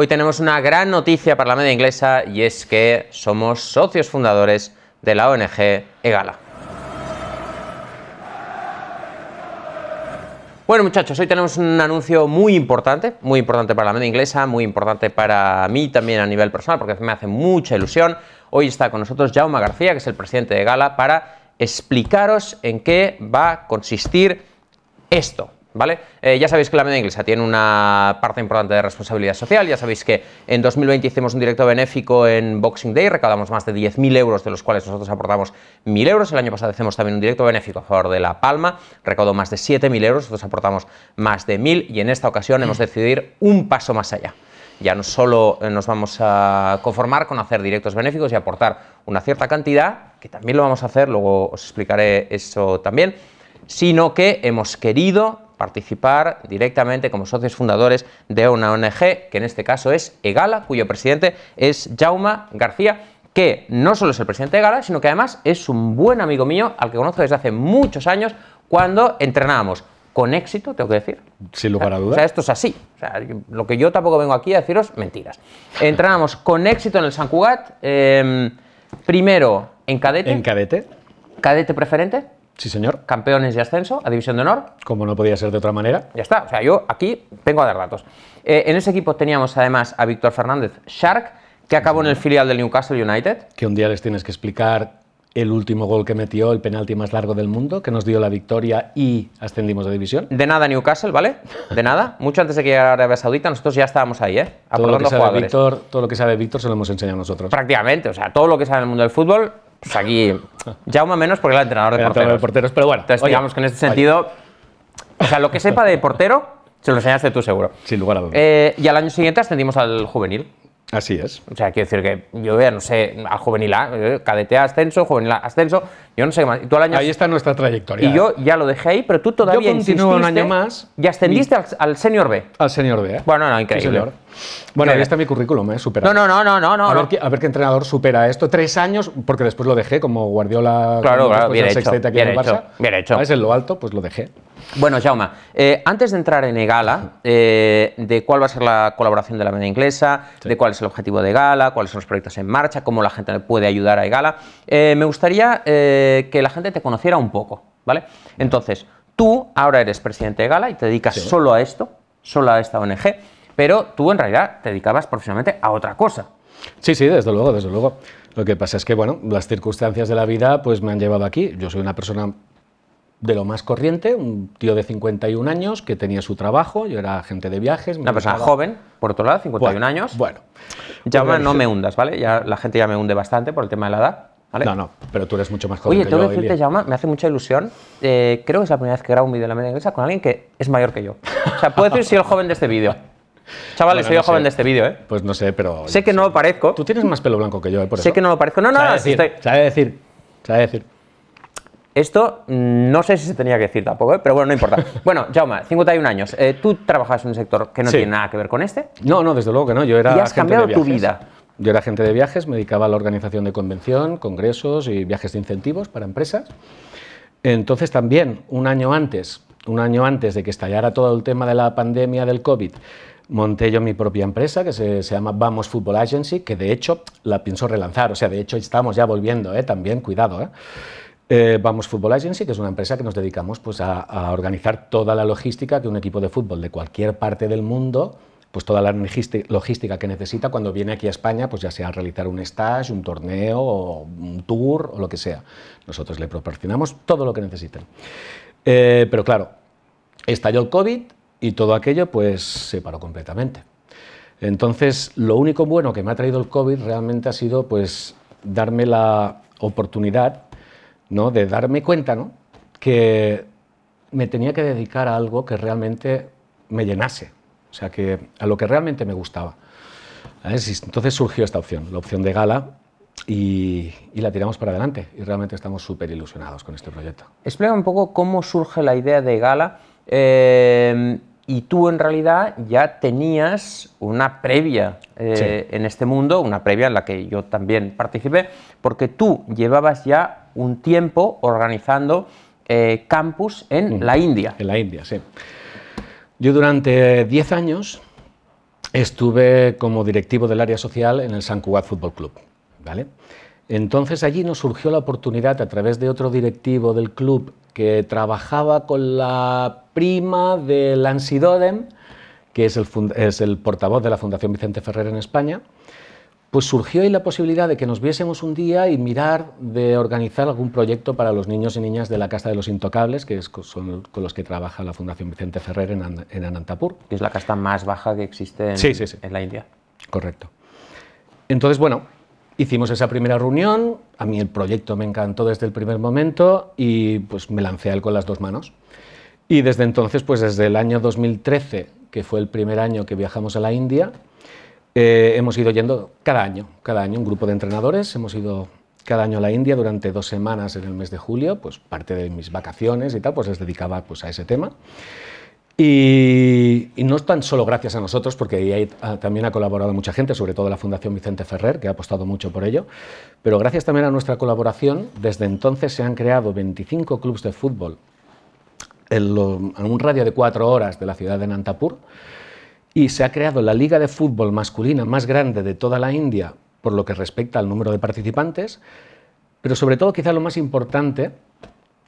Hoy tenemos una gran noticia para la media inglesa y es que somos socios fundadores de la ONG EGALA. Bueno muchachos, hoy tenemos un anuncio muy importante, muy importante para la media inglesa, muy importante para mí también a nivel personal, porque me hace mucha ilusión. Hoy está con nosotros Jaume García, que es el presidente de Gala, para explicaros en qué va a consistir esto. Eh, ya sabéis que la media inglesa tiene una parte importante de responsabilidad social, ya sabéis que en 2020 hicimos un directo benéfico en Boxing Day, recaudamos más de 10.000 euros, de los cuales nosotros aportamos 1.000 euros, el año pasado hicimos también un directo benéfico a favor de La Palma, recaudó más de 7.000 euros, nosotros aportamos más de 1.000 y en esta ocasión hemos decidido ir un paso más allá ya no solo eh, nos vamos a conformar con hacer directos benéficos y aportar una cierta cantidad, que también lo vamos a hacer, luego os explicaré eso también, sino que hemos querido participar directamente como socios fundadores de una ONG, que en este caso es EGALA, cuyo presidente es Jauma García que no solo es el presidente de EGALA, sino que además es un buen amigo mío al que conozco desde hace muchos años cuando entrenábamos. Con éxito, tengo que decir. Sin lugar a dudas. O sea, esto es así. lo que yo tampoco vengo aquí a deciros mentiras. Entrenábamos con éxito en el San Cugat. Eh, primero en cadete. En cadete. Cadete preferente. Sí, señor. Campeones de ascenso a División de Honor. Como no podía ser de otra manera. Ya está. O sea, yo aquí vengo a dar datos. Eh, en ese equipo teníamos además a Víctor Fernández Shark, que acabó en el filial del Newcastle United. Que un día les tienes que explicar el último gol que metió, el penalti más largo del mundo, que nos dio la victoria y ascendimos a división. De nada Newcastle, ¿vale? De nada. Mucho antes de que llegara Arabia Saudita, nosotros ya estábamos ahí, ¿eh? Todo lo, que sabe Víctor, todo lo que sabe Víctor se lo hemos enseñado nosotros. Prácticamente, o sea, todo lo que sabe el mundo del fútbol pues aquí, uno menos porque era el entrenador de, porteros. Pero bueno, entonces digamos que en este sentido, o sea, lo que sepa de portero, se lo enseñaste tú seguro. Sin lugar a dudas. Eh, y al año siguiente ascendimos al juvenil. Así es. O sea, quiero decir que yo vea, no sé, a juvenil A, eh, cadete a ascenso, juvenil A ascenso, yo no sé qué más. Y tú año ahí está nuestra trayectoria. Y yo ya lo dejé ahí, pero tú todavía yo un año más. Y ascendiste Al, señor B. Al señor B, ¿eh? Bueno, no, increíble. Bueno, ahí está mi currículum, ¿eh? superado. No, no, no, no, no. a, ver, Qué, entrenador supera esto. Tres años, porque después lo dejé como Guardiola. Claro, claro, bien hecho, bien, hecho, bien hecho. Es En lo alto, pues lo dejé. Bueno, Jaume, eh, antes de entrar en EGALA, eh, de cuál va a ser la colaboración de la media inglesa, de cuál es el objetivo de EGALA, cuáles son los proyectos en marcha, cómo la gente puede ayudar a EGALA, eh, me gustaría que la gente te conociera un poco, ¿vale? Entonces, tú ahora eres presidente de EGALA y te dedicas solo a esto, solo a esta ONG, pero tú en realidad te dedicabas profesionalmente a otra cosa. Sí, sí, desde luego, desde luego. Lo que pasa es que, bueno, las circunstancias de la vida pues me han llevado aquí. Yo soy una persona de lo más corriente, un tío de 51 años que tenía su trabajo, yo era agente de viajes. Una persona joven, por otro lado, 51 años. Bueno. Ya no me hundas, ¿vale? Ya la gente ya me hunde bastante por el tema de la edad. ¿vale? No, no, pero tú eres mucho más joven. Oye, tengo que decirte, Jaume, me hace mucha ilusión. Eh, creo que es la primera vez que grabo un vídeo en la media inglesa con alguien que es mayor que yo. O sea, puedo decir si el joven de este vídeo. Chavales, soy el joven de este vídeo, ¿eh? Pues no sé, pero. Sé que no lo parezco. Tú tienes más pelo blanco que yo, ¿eh? Por sé que no lo parezco. No, no, no. decir, estoy... decir. Sabe decir. Esto mm, no sé si se tenía que decir tampoco, ¿eh? pero bueno, no importa. Bueno, Jaume, 51 años. Eh, ¿Tú trabajas en un sector que no tiene nada que ver con este? No, no, desde luego que no. Yo era ¿Y has cambiado de tu vida? Yo era agente de viajes, me dedicaba a la organización de convención, congresos y viajes de incentivos para empresas. Entonces también, un año antes, un año antes de que estallara todo el tema de la pandemia del COVID, monté yo mi propia empresa que se, llama Vamos Football Agency, que de hecho la pienso relanzar, o sea, de hecho estamos ya volviendo, ¿eh? también, cuidado. ¿eh? Eh, vamos Football Agency, que es una empresa que nos dedicamos pues, a, organizar toda la logística de un equipo de fútbol de cualquier parte del mundo, pues toda la logística que necesita cuando viene aquí a España, pues ya sea a realizar un stage, un torneo, o un tour o lo que sea. Nosotros le proporcionamos todo lo que necesiten. Eh, pero claro, estalló el COVID y todo aquello pues se paró completamente. Entonces, lo único bueno que me ha traído el COVID realmente ha sido pues darme la oportunidad ¿no? de darme cuenta ¿no? que me tenía que dedicar a algo que realmente me llenase, o sea, que a lo que realmente me gustaba. Entonces surgió esta opción, la opción de gala, y, la tiramos para adelante. Y realmente estamos súper ilusionados con este proyecto. Explica un poco cómo surge la idea de Gala. Eh, y tú en realidad ya tenías una previa eh, en este mundo, una previa en la que yo también participé, porque tú llevabas ya un tiempo organizando eh, campus en mm. la India. En la India, sí. Yo durante 10 años estuve como directivo del área social en el San Cugat Fútbol Club. ¿vale? Entonces allí nos surgió la oportunidad a través de otro directivo del club que trabajaba con la prima de Lansidodem, que es el, es el portavoz de la Fundación Vicente Ferrer en España pues surgió ahí la posibilidad de que nos viésemos un día y mirar de organizar algún proyecto para los niños y niñas de la casa de los Intocables, que son con los que trabaja la Fundación Vicente Ferrer en, Anantapur. Que es la casta más baja que existe en, la India. Correcto. Entonces, bueno, hicimos esa primera reunión, a mí el proyecto me encantó desde el primer momento y pues me lancé a él con las dos manos. Y desde entonces, pues desde el año 2013, que fue el primer año que viajamos a la India, eh, hemos ido yendo cada año, cada año un grupo de entrenadores, hemos ido cada año a la India durante dos semanas en el mes de julio, pues parte de mis vacaciones y tal, pues les dedicaba pues, a ese tema. Y, no es tan solo gracias a nosotros, porque ahí ah, también ha colaborado mucha gente, sobre todo la Fundación Vicente Ferrer, que ha apostado mucho por ello, pero gracias también a nuestra colaboración, desde entonces se han creado 25 clubes de fútbol en, en un radio de cuatro horas de la ciudad de Nantapur, y se ha creado la liga de fútbol masculina más grande de toda la India por lo que respecta al número de participantes, pero sobre todo quizá lo más importante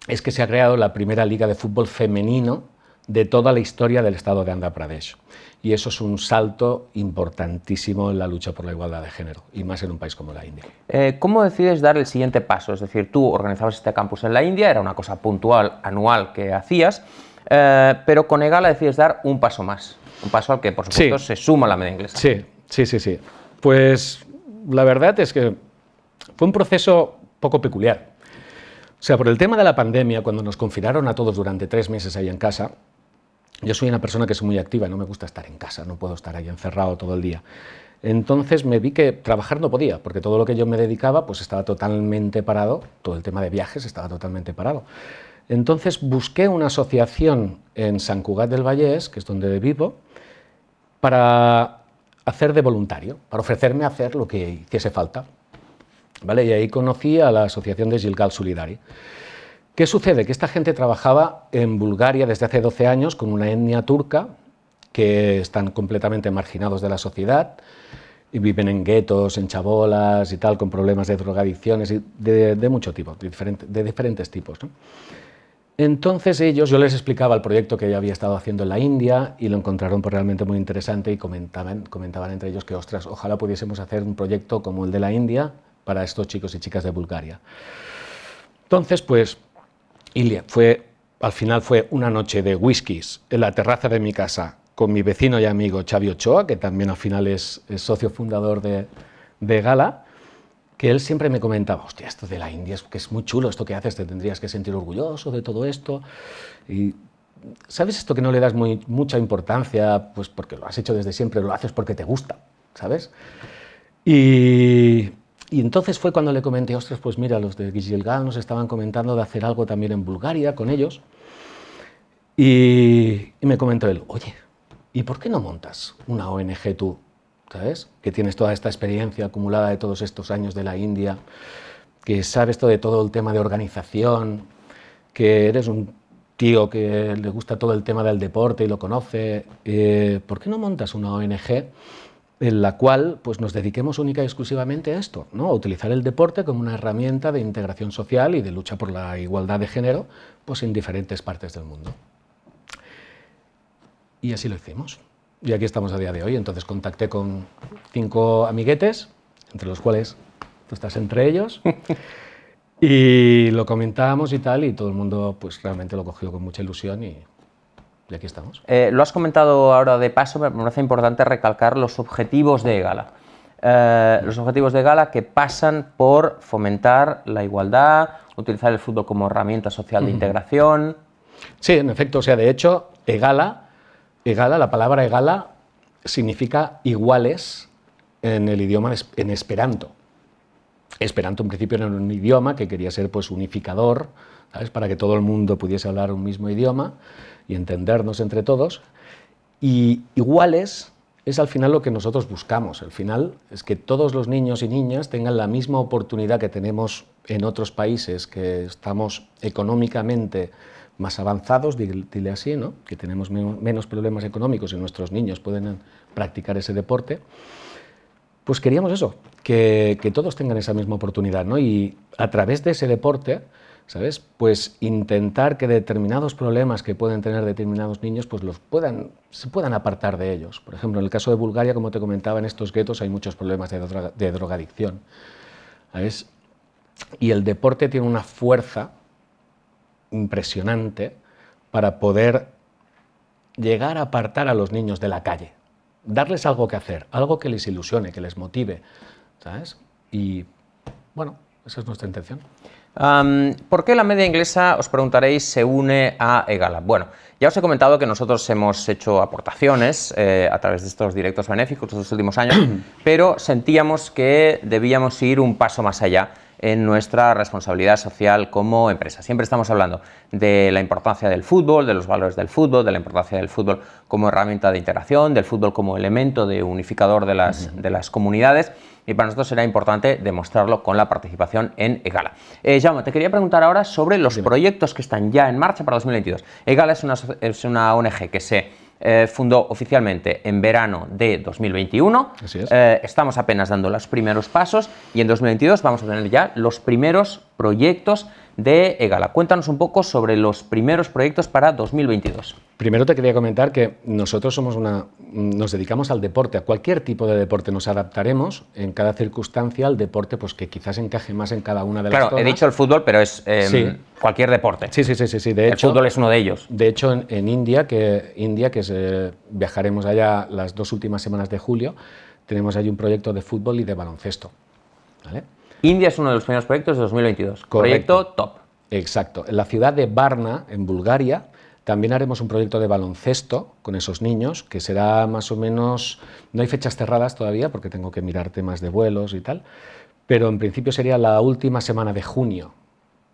es que se ha creado la primera liga de fútbol femenino de toda la historia del estado de Andhra Pradesh. Y eso es un salto importantísimo en la lucha por la igualdad de género, y más en un país como la India. Eh, ¿Cómo decides dar el siguiente paso? Es decir, tú organizabas este campus en la India, era una cosa puntual, anual que hacías, eh, pero con EGALA decides dar un paso más un paso al que, por supuesto, sí. se suma la media inglesa. Sí, sí, sí, sí. Pues la verdad es que fue un proceso poco peculiar. O sea, por el tema de la pandemia, cuando nos confinaron a todos durante tres meses ahí en casa, yo soy una persona que es muy activa, y no me gusta estar en casa, no puedo estar ahí encerrado todo el día. Entonces me vi que trabajar no podía, porque todo lo que yo me dedicaba pues estaba totalmente parado, todo el tema de viajes estaba totalmente parado. Entonces busqué una asociación en San Cugat del Vallés, que es donde vivo, para hacer de voluntario, para ofrecerme a hacer lo que hiciese falta. ¿Vale? Y ahí conocí a la Asociación de Gilgal Solidari. ¿Qué sucede? Que esta gente trabajaba en Bulgaria desde hace 12 años con una etnia turca que están completamente marginados de la sociedad y viven en guetos, en chabolas y tal, con problemas de drogadicciones y de, mucho tipo, de, de diferentes tipos. ¿no? Entonces ellos, yo les explicaba el proyecto que yo había estado haciendo en la India y lo encontraron pues, realmente muy interesante y comentaban, entre ellos que, ostras, ojalá pudiésemos hacer un proyecto como el de la India para estos chicos y chicas de Bulgaria. Entonces, pues, Ilia, fue, al final fue una noche de whiskies en la terraza de mi casa con mi vecino y amigo Xavi Choa que también al final es, socio fundador de, de Gala, que él siempre me comentaba, hostia, esto de la India es que es muy chulo, esto que haces, te tendrías que sentir orgulloso de todo esto. Y ¿sabes esto que no le das mucha importancia? Pues porque lo has hecho desde siempre, lo haces porque te gusta, ¿sabes? Y, entonces fue cuando le comenté, ostras, pues mira, los de Gijilgal nos estaban comentando de hacer algo también en Bulgaria con ellos. Y, y me comentó él, oye, ¿y por qué no montas una ONG tú que tienes toda esta experiencia acumulada de todos estos años de la India, que sabes todo de todo el tema de organización, que eres un tío que le gusta todo el tema del deporte y lo conoce, eh, ¿por qué no montas una ONG en la cual pues, nos dediquemos única y exclusivamente a esto? A utilizar el deporte como una herramienta de integración social y de lucha por la igualdad de género pues, en diferentes partes del mundo. Y así lo hicimos. Y aquí estamos a día de hoy. Entonces contacté con cinco amiguetes, entre los cuales tú estás entre ellos. y lo comentábamos y tal, y todo el mundo pues realmente lo cogió con mucha ilusión y, aquí estamos. Eh, lo has comentado ahora de paso, pero me parece importante recalcar los objetivos de EGALA. Eh, los objetivos de Gala que pasan por fomentar la igualdad, utilizar el fútbol como herramienta social de integración. Sí, en efecto, o sea, de hecho, EGALA la palabra egala significa iguales en el idioma en esperanto. Esperanto en principio era un idioma que quería ser pues unificador, Para que todo el mundo pudiese hablar un mismo idioma y entendernos entre todos. Y iguales es al final lo que nosotros buscamos. Al final es que todos los niños y niñas tengan la misma oportunidad que tenemos en otros países que estamos económicamente más avanzados, dile así, ¿no? que tenemos menos problemas económicos y nuestros niños pueden practicar ese deporte, pues queríamos eso, que, todos tengan esa misma oportunidad. Y a través de ese deporte, ¿sabes? Pues intentar que determinados problemas que pueden tener determinados niños, pues los puedan, se puedan apartar de ellos. Por ejemplo, en el caso de Bulgaria, como te comentaba, en estos guetos hay muchos problemas de, de drogadicción. Y el deporte tiene una fuerza impresionante para poder llegar a apartar a los niños de la calle, darles algo que hacer, algo que les ilusione, que les motive, ¿sabes? Y bueno, esa es nuestra intención. ¿Por qué la media inglesa, os preguntaréis, se une a EGALA? Bueno, ya os he comentado que nosotros hemos hecho aportaciones eh, a través de estos directos benéficos estos últimos años, pero sentíamos que debíamos ir un paso más allá en nuestra responsabilidad social como empresa. Siempre estamos hablando de la importancia del fútbol, de los valores del fútbol, de la importancia del fútbol como herramienta de integración, del fútbol como elemento de unificador de las, de las comunidades y para nosotros será importante demostrarlo con la participación en EGALA. Eh, te quería preguntar ahora sobre los proyectos que están ya en marcha para 2022. EGALA es una, es una ONG que se eh, fundó oficialmente en verano de 2021. Eh, estamos apenas dando los primeros pasos y en 2022 vamos a tener ya los primeros proyectos de EGALA. Cuéntanos un poco sobre los primeros proyectos para 2022. Primero te quería comentar que nosotros somos una, nos dedicamos al deporte, a cualquier tipo de deporte. Nos adaptaremos en cada circunstancia al deporte pues que quizás encaje más en cada una de las las Claro, he dicho el fútbol, pero es em, cualquier deporte. Sí, sí, sí, sí. sí. De el fútbol es uno de ellos. De hecho, en, India, que, India, que eh, viajaremos allá las dos últimas semanas de julio, tenemos allí un proyecto de fútbol y de baloncesto. ¿vale? India es uno de los primeros proyectos de 2022. Proyecto top. Exacto. En la ciudad de Varna, en Bulgaria, también haremos un proyecto de baloncesto con esos niños, que será más o menos, no hay fechas cerradas todavía porque tengo que mirar temas de vuelos y tal, pero en principio sería la última semana de junio,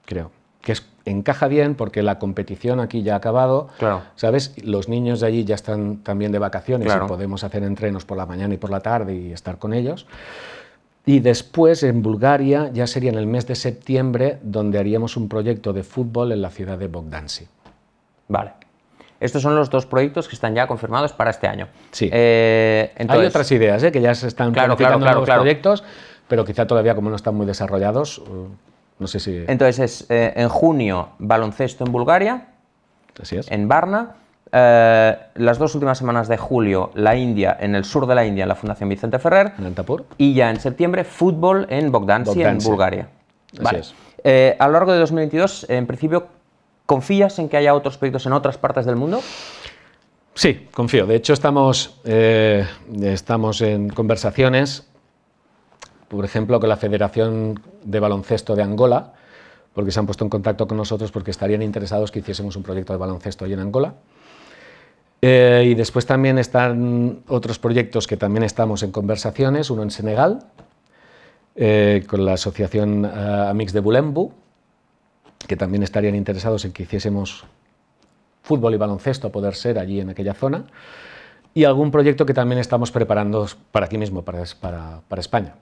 creo. Que encaja bien porque la competición aquí ya ha acabado, claro. ¿sabes? Los niños de allí ya están también de vacaciones y podemos hacer entrenos por la mañana y por la tarde y estar con ellos. Y después en Bulgaria ya sería en el mes de septiembre donde haríamos un proyecto de fútbol en la ciudad de Bogdansi. Vale. Estos son los dos proyectos que están ya confirmados para este año. Sí. Eh, Hay otras ideas ¿eh? que ya se están claro, los proyectos, pero quizá todavía como no están muy desarrollados, eh, no sé si... Entonces es eh, en junio baloncesto en Bulgaria, en Varna, eh, las dos últimas semanas de julio, la India, en el sur de la India, en la Fundación Vicente Ferrer. Y ya en septiembre, fútbol en Bogdansi, en Bulgaria. Eh, a lo largo de 2022, en principio, ¿confías en que haya otros proyectos en otras partes del mundo? Sí, confío. De hecho, estamos, eh, estamos en conversaciones, por ejemplo, con la Federación de Baloncesto de Angola, porque se han puesto en contacto con nosotros porque estarían interesados que hiciésemos un proyecto de baloncesto allí en Angola. Eh, y después también están otros proyectos que también estamos en conversaciones, uno en Senegal, eh, con la asociación eh, de Bulembu, que también estarían interesados en que hiciésemos fútbol y baloncesto a poder ser allí en aquella zona, y algún proyecto que también estamos preparando para aquí mismo, para España.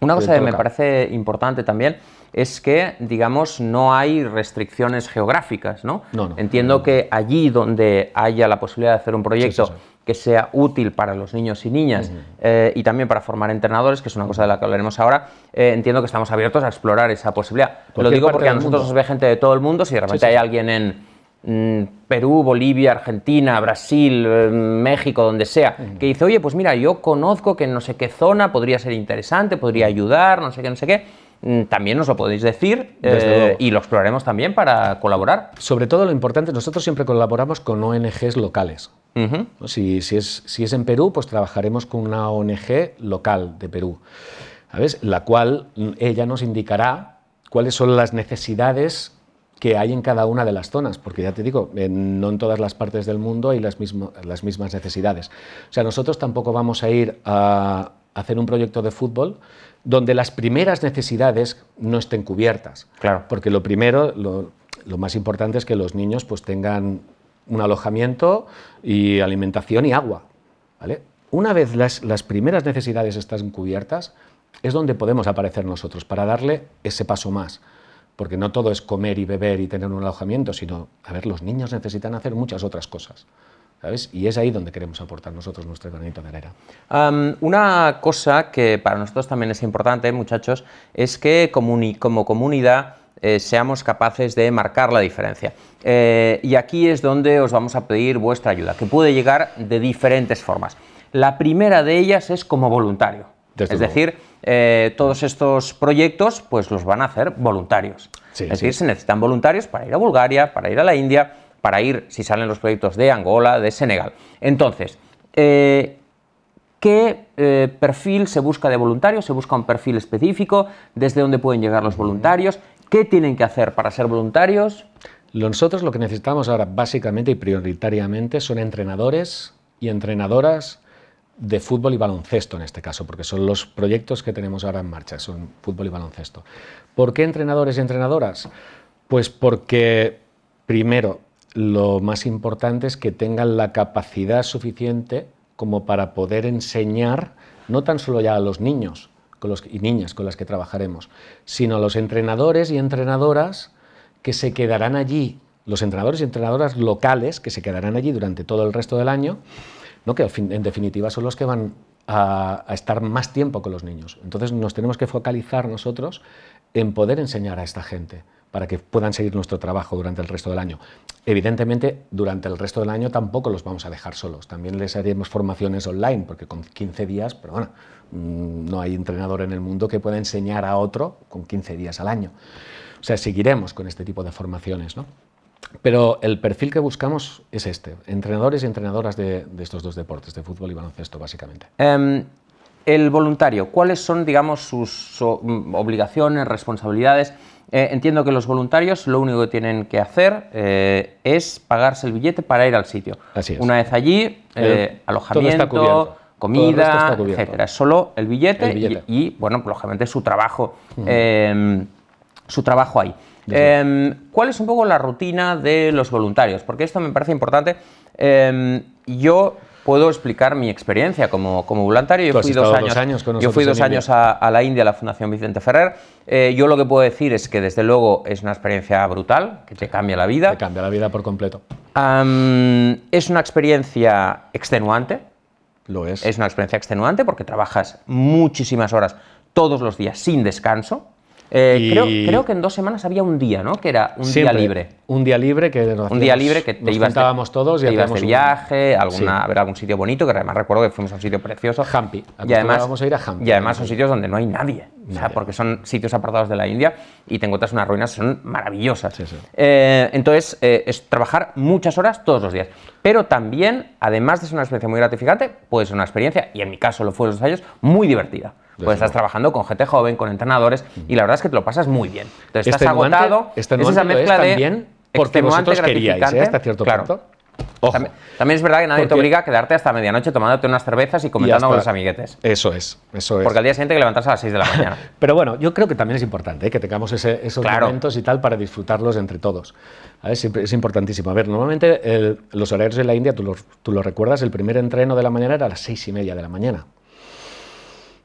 Una cosa que me parece importante también es que, digamos, no hay restricciones geográficas, ¿no? no, Entiendo que allí donde haya la posibilidad de hacer un proyecto que sea útil para los niños y niñas eh, y también para formar entrenadores, que es una cosa de la que hablaremos ahora, eh, entiendo que estamos abiertos a explorar esa posibilidad. Lo digo porque a nosotros nos ve gente de todo el mundo, si de repente hay alguien en... Mm, Perú, Bolivia, Argentina, Brasil, eh, México, donde sea, que dice, oye, pues mira, yo conozco que no sé qué zona podría ser interesante, podría ayudar, no sé qué, no sé qué mm, también nos lo podéis decir eh, y lo exploraremos también para colaborar. Sobre todo lo importante, nosotros siempre colaboramos con ONGs locales. si, es, si, es, en Perú, pues trabajaremos con una ONG local de Perú, ¿sabes? la cual mm, ella nos indicará cuáles son las necesidades que hay en cada una de las zonas, porque ya te digo, eh, no en todas las partes del mundo hay las, mismas necesidades. O sea, nosotros tampoco vamos a ir a hacer un proyecto de fútbol donde las primeras necesidades no estén cubiertas. Claro. Porque lo primero, lo, más importante es que los niños pues, tengan un alojamiento y alimentación y agua. Una vez las, las primeras necesidades están cubiertas, es donde podemos aparecer nosotros para darle ese paso más porque no todo es comer y beber y tener un alojamiento, sino, a ver, los niños necesitan hacer muchas otras cosas. ¿Sabes? Y es ahí donde queremos aportar nosotros nuestro granito de arena. una cosa que para nosotros también es importante, muchachos, es que como comunidad eh, seamos capaces de marcar la diferencia. Eh, y aquí es donde os vamos a pedir vuestra ayuda, que puede llegar de diferentes formas. La primera de ellas es como voluntario. es decir, eh, todos estos proyectos, pues los van a hacer voluntarios. es decir, se necesitan voluntarios para ir a Bulgaria, para ir a la India, para ir, si salen los proyectos de Angola, de Senegal. Entonces, eh, ¿Qué eh, perfil se busca de voluntarios? ¿Se busca un perfil específico? ¿Desde dónde pueden llegar los voluntarios? ¿Qué tienen que hacer para ser voluntarios? Nosotros lo que necesitamos ahora básicamente y prioritariamente son entrenadores y entrenadoras de fútbol y baloncesto en este caso, porque son los proyectos que tenemos ahora en marcha, son fútbol y baloncesto. ¿Por qué entrenadores y entrenadoras? Pues porque, primero, lo más importante es que tengan la capacidad suficiente como para poder enseñar, no tan solo ya a los niños y niñas con las que trabajaremos, sino a los entrenadores y entrenadoras que se quedarán allí, los entrenadores y entrenadoras locales que se quedarán allí durante todo el resto del año, que en definitiva son los que van a, estar más tiempo con los niños. Entonces nos tenemos que focalizar nosotros en poder enseñar a esta gente para que puedan seguir nuestro trabajo durante el resto del año. Evidentemente, durante el resto del año tampoco los vamos a dejar solos. También les haremos formaciones online, porque con 15 días, pero bueno, mm, no hay entrenador en el mundo que pueda enseñar a otro con 15 días al año. O sea, seguiremos con este tipo de formaciones, ¿no? Pero el perfil que buscamos es este, entrenadores y entrenadoras de, estos dos deportes, de fútbol y baloncesto, básicamente. Em, el voluntario, ¿cuáles son, digamos, sus mm, obligaciones, responsabilidades? Eh, entiendo que los voluntarios lo único que tienen que hacer eh, es pagarse el billete para ir al sitio. Una vez allí, eh, alojamiento, comida, etc. Es solo el billete, Y, bueno, lógicamente su trabajo, em, su trabajo ahí. Em, ¿Cuál es un poco la rutina de los voluntarios? Porque esto me parece importante. Em, yo puedo explicar mi experiencia como, como voluntario. Yo fui dos años, yo fui dos años a, la India, a la Fundación Vicente Ferrer. Eh, yo lo que puedo decir es que desde luego es una experiencia brutal, que te cambia la vida. Te cambia la vida por completo. es una experiencia extenuante. Lo es. Es una experiencia extenuante porque trabajas muchísimas horas todos los días sin descanso. Eh, creo, creo, que en dos semanas había un día, ¿no? Que era un día libre. Un día libre que nos, un día libre que te todos y hacíamos un viaje, alguna, a ver algún sitio bonito, que además recuerdo que fuimos a un sitio precioso. Hampi. Y además vamos a ir a Hampi. Y además son sitios donde no hay nadie, porque son sitios apartados de la India y te otras unas ruinas son maravillosas. Eh, entonces, eh, es trabajar muchas horas todos los días. Pero también, además de ser una experiencia muy gratificante, puede ser una experiencia, y en mi caso lo fue los dos años, muy divertida pues estás trabajando con gente joven, con entrenadores, y la verdad es que te lo pasas muy bien. Entonces estás este agotado, este esa mezcla también porque vosotros queríais, ¿eh? hasta cierto punto. También, es verdad que nadie te obliga a quedarte hasta medianoche tomándote unas cervezas y comentando con los amiguetes. Eso es, eso es. Porque al día siguiente te levantas a las 6 de la mañana. Pero bueno, yo creo que también es importante ¿eh? que tengamos esos momentos y tal para disfrutarlos entre todos. es importantísimo. A ver, normalmente los horarios de la India, tú lo recuerdas, el primer entreno de la mañana era a las 6 y media de la mañana.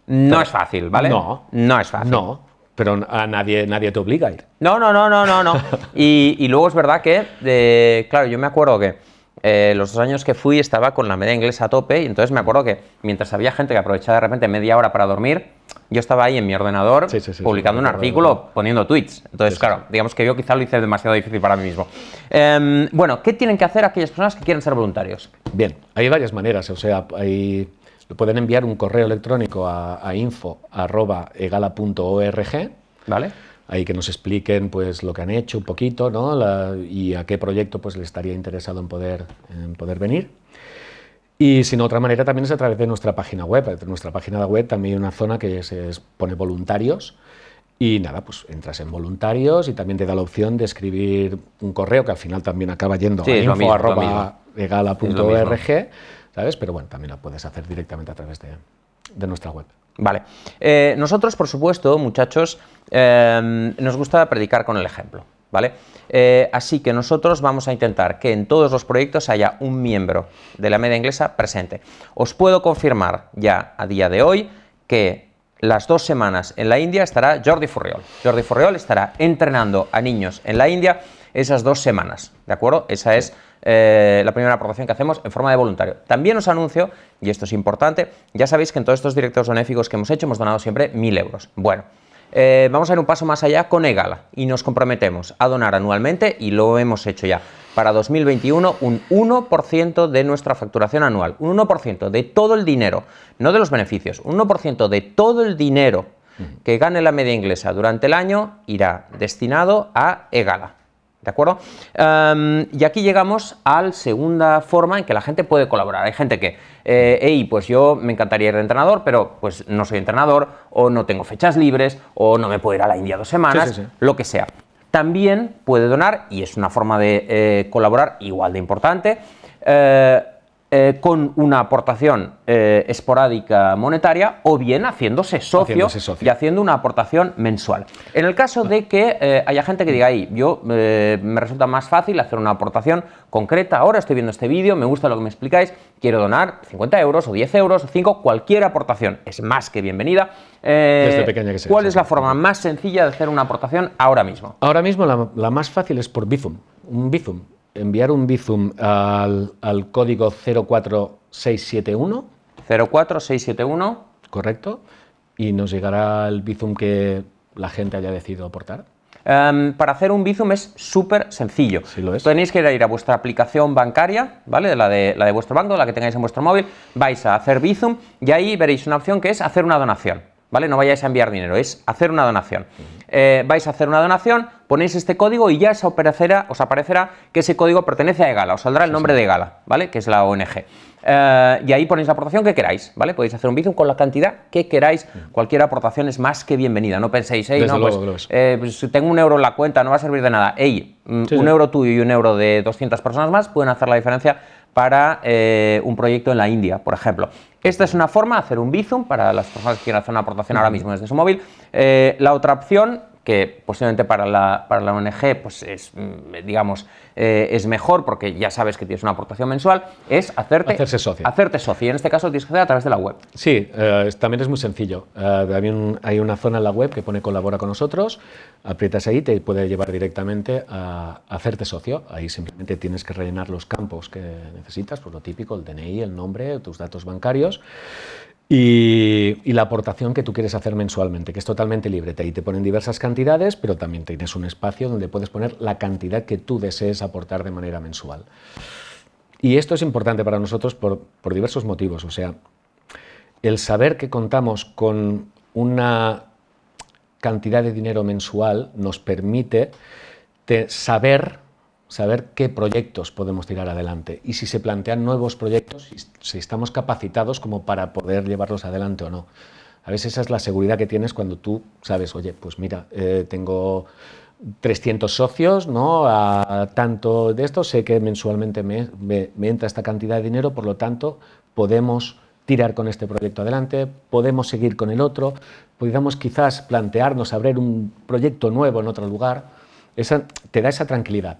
No es fácil, ¿vale? No. No es fácil. No, pero a nadie, nadie te obliga a ir. No, no, no, no, no. no. y, luego es verdad que, eh, claro, yo me acuerdo que eh, los dos años que fui estaba con la media inglesa a tope y entonces me acuerdo que mientras había gente que aprovechaba de repente media hora para dormir, yo estaba ahí en mi ordenador publicando un artículo, poniendo tweets. Entonces, claro, digamos que yo quizá lo hice demasiado difícil para mí mismo. Em, bueno, ¿qué tienen que hacer aquellas personas que quieren ser voluntarios? Bien, hay varias maneras, o sea, hay pueden enviar un correo electrónico a, info.egala.org. ¿Vale? Ahí que nos expliquen pues, lo que han hecho un poquito ¿no? y a qué proyecto pues, les estaría interesado en poder, poder venir. Y si no, otra manera también es a través de nuestra página web. En nuestra página web también hay una zona que se pone voluntarios. Y nada, pues entras en voluntarios y también te da la opción de escribir un correo que al final también acaba yendo a info.egala.org. Pero bueno, también la puedes hacer directamente a través de, nuestra web. Vale. Eh, nosotros, por supuesto, muchachos, eh, nos gusta predicar con el ejemplo, ¿vale? Eh, así que nosotros vamos a intentar que en todos los proyectos haya un miembro de la media inglesa presente. Os puedo confirmar ya a día de hoy que las dos semanas en la India estará Jordi Furriol. Jordi Furriol estará entrenando a niños en la India esas dos semanas, ¿de acuerdo? Esa es eh, la primera aportación que hacemos en forma de voluntario. También os anuncio, y esto es importante, ya sabéis que en todos estos directos benéficos que hemos hecho hemos donado siempre 1.000 euros. Bueno, eh, vamos a ir un paso más allá con EGALA y nos comprometemos a donar anualmente, y lo hemos hecho ya, para 2021 un 1% de nuestra facturación anual, un 1% de todo el dinero, no de los beneficios, un 1% de todo el dinero que gane la media inglesa durante el año irá destinado a EGALA. ¿De acuerdo? Em, y aquí llegamos a la segunda forma en que la gente puede colaborar. Hay gente que, hey, eh, pues yo me encantaría ir de entrenador, pero pues no soy entrenador, o no tengo fechas libres, o no me puedo ir a la India dos semanas, lo que sea. También puede donar, y es una forma de eh, colaborar igual de importante, eh, eh, con una aportación eh, esporádica monetaria o bien haciéndose socio, y haciendo una aportación mensual. En el caso de que eh, haya gente que diga, ahí, yo me resulta más fácil hacer una aportación concreta, ahora estoy viendo este vídeo, me gusta lo que me explicáis, quiero donar 50 euros o 10 euros o 5, cualquier aportación es más que bienvenida. ¿Cuál es la forma más sencilla de hacer una aportación ahora mismo? Ahora mismo la, más fácil es por Bizum, un Bizum enviar un Bizum al, código 04671. 04671. Correcto. Y nos llegará el Bizum que la gente haya decidido aportar. Em, para hacer un Bizum es súper sencillo. Sí lo es. Tenéis que ir a vuestra aplicación bancaria, ¿vale? La de, la de vuestro banco, la que tengáis en vuestro móvil, vais a hacer Bizum y ahí veréis una opción que es hacer una donación. ¿vale? No vayáis a enviar dinero, es hacer una donación. Eh, vais a hacer una donación, ponéis este código y ya os aparecerá, os aparecerá que ese código pertenece a gala os saldrá el nombre de gala ¿vale? Que es la ONG. Eh, y ahí ponéis la aportación que queráis, ¿vale? Podéis hacer un Bizum con la cantidad que queráis. Mm. Cualquier aportación es más que bienvenida. No penséis, pues, eh, pues, si tengo un euro en la cuenta, no va a servir de nada. Ey, mm, un euro tuyo y un euro de 200 personas más pueden hacer la diferencia para eh, un proyecto en la India, por ejemplo. Esta es una forma de hacer un Bizum para las personas que hacen hacer una aportación ahora mismo desde su móvil. Eh, la otra opción que posiblemente para la, para la ONG pues es, mm, digamos, eh, es mejor porque ya sabes que tienes una aportación mensual, es hacerte, Hacerse socio. Hacerte socio. Y en este caso tienes que hacer a través de la web. Sí, eh, también es muy sencillo. Eh, hay una zona en la web que pone colabora con nosotros, aprietas ahí, te puede llevar directamente a, hacerte socio. Ahí simplemente tienes que rellenar los campos que necesitas, pues lo típico, el DNI, el nombre, tus datos bancarios. Y, la aportación que tú quieres hacer mensualmente, que es totalmente libre. Te, ahí te ponen diversas cantidades, pero también tienes un espacio donde puedes poner la cantidad que tú desees aportar de manera mensual. Y esto es importante para nosotros por, diversos motivos. O sea, el saber que contamos con una cantidad de dinero mensual nos permite saber saber qué proyectos podemos tirar adelante y si se plantean nuevos proyectos, si estamos capacitados como para poder llevarlos adelante o no. A veces esa es la seguridad que tienes cuando tú sabes, oye, pues mira, eh, tengo 300 socios, ¿no? A, tanto de esto, sé que mensualmente me, me, entra esta cantidad de dinero, por lo tanto, podemos tirar con este proyecto adelante, podemos seguir con el otro, podríamos quizás plantearnos abrir un proyecto nuevo en otro lugar. Esa, te da esa tranquilidad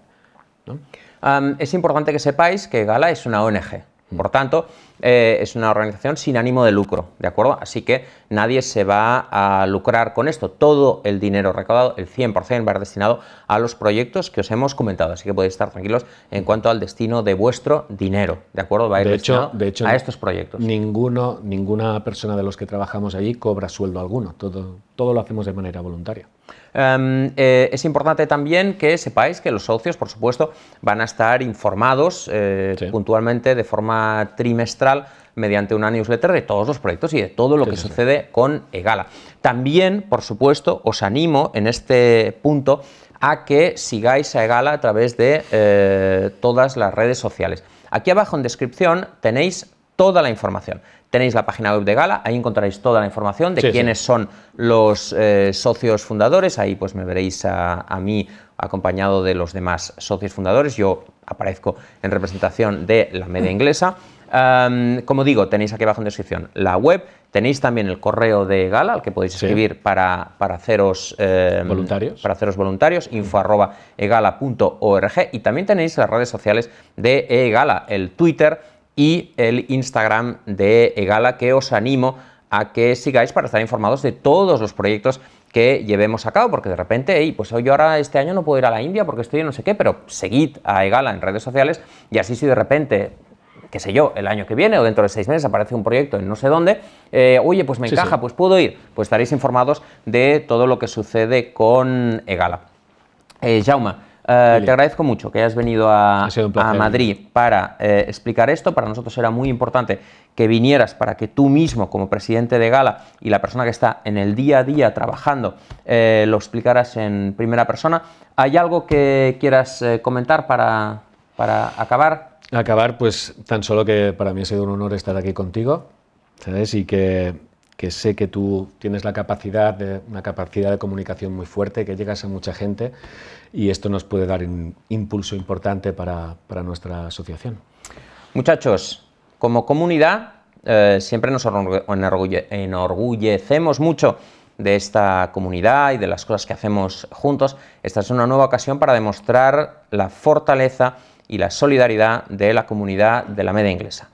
es importante que sepáis que Gala es una ONG. Por tanto, eh, es una organización sin ánimo de lucro, ¿de acuerdo? Así que nadie se va a lucrar con esto. Todo el dinero recaudado, el 100%, va a ir destinado a los proyectos que os hemos comentado. Así que podéis estar tranquilos en cuanto al destino de vuestro dinero, ¿de acuerdo? Va a ir hecho, a estos proyectos. Ninguno, ninguna persona de los que trabajamos allí cobra sueldo alguno. Todo, todo lo hacemos de manera voluntaria. Em, eh, es importante también que sepáis que los socios, por supuesto, van a estar informados eh, puntualmente de forma trimestral mediante una newsletter de todos los proyectos y de todo lo que sucede con EGALA. También, por supuesto, os animo en este punto a que sigáis a EGALA a través de eh, todas las redes sociales. Aquí abajo en descripción tenéis toda la información. Tenéis la página web de Gala, ahí encontraréis toda la información de quiénes son los eh, socios fundadores. Ahí pues me veréis a, mí acompañado de los demás socios fundadores. Yo aparezco en representación de la media inglesa. como digo, tenéis aquí abajo en descripción la web, tenéis también el correo de Gala al que podéis escribir em, para, haceros, voluntarios. para voluntarios, e y también tenéis las redes sociales de e Gala, el Twitter, y el Instagram de EGALA que os animo a que sigáis para estar informados de todos los proyectos que llevemos a cabo, porque de repente, y pues yo ahora este año no puedo ir a la India porque estoy en no sé qué, pero seguid a EGALA en redes sociales y así si de repente qué sé yo, el año que viene o dentro de seis meses aparece un proyecto en no sé dónde, eh, oye, pues me encaja, pues puedo ir, pues estaréis informados de todo lo que sucede con EGALA. Eh, eh, te agradezco mucho que hayas venido a, Madrid para eh, explicar esto. Para nosotros era muy importante que vinieras para que tú mismo, como presidente de Gala y la persona que está en el día a día trabajando, eh, lo explicaras en primera persona. ¿Hay algo que quieras comentar para, para acabar? Acabar, pues tan solo que para mí ha sido un honor estar aquí contigo, ¿sabes? Y que que sé que tú tienes la capacidad de, una capacidad de comunicación muy fuerte, que llegas a mucha gente y esto nos puede dar un impulso importante para, nuestra asociación. Muchachos, como comunidad eh, siempre nos enorgullecemos mucho de esta comunidad y de las cosas que hacemos juntos. Esta es una nueva ocasión para demostrar la fortaleza y la solidaridad de la comunidad de la media inglesa.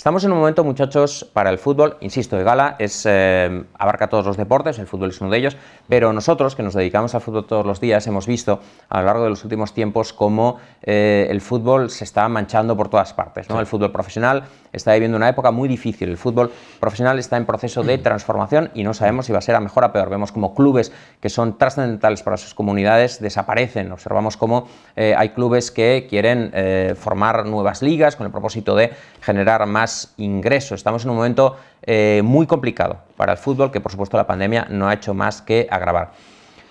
Estamos en un momento, muchachos, para el fútbol, insisto, de gala, es, eh, abarca todos los deportes, el fútbol es uno de ellos, pero nosotros, que nos dedicamos al fútbol todos los días, hemos visto a lo largo de los últimos tiempos cómo eh, el fútbol se está manchando por todas partes. ¿no? El fútbol profesional está viviendo una época muy difícil, el fútbol profesional está en proceso de transformación y no sabemos si va a ser a mejor o a peor. Vemos como clubes que son trascendentales para sus comunidades desaparecen, observamos cómo eh, hay clubes que quieren formar nuevas ligas con el propósito de generar más ingresos. Estamos en un momento eh, muy complicado para el fútbol, que por supuesto la pandemia no ha hecho más que agravar.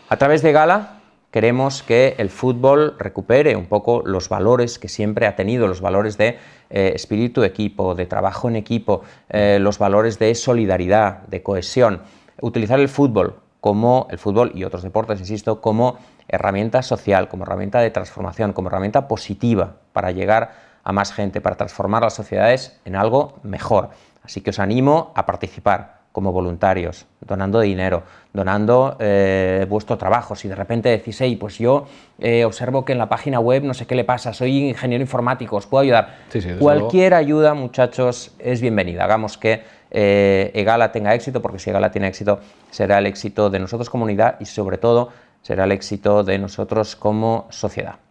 A través de Gala queremos que el fútbol recupere un poco los valores que siempre ha tenido, los valores de eh, espíritu de equipo, de trabajo en equipo, eh, los valores de solidaridad, de cohesión. Utilizar el fútbol como el fútbol y otros deportes, insisto, como herramienta social, como herramienta de transformación, como herramienta positiva para llegar a a más gente para transformar las sociedades en algo mejor. Así que os animo a participar como voluntarios, donando dinero, donando eh, vuestro trabajo. Si de repente decís, hey, pues yo eh, observo que en la página web no sé qué le pasa, soy ingeniero informático, os puedo ayudar. Cualquier ayuda, muchachos, es bienvenida. Hagamos que eh, EGALA tenga éxito, porque si EGALA tiene éxito, será el éxito de nosotros comunidad y sobre todo será el éxito de nosotros como sociedad.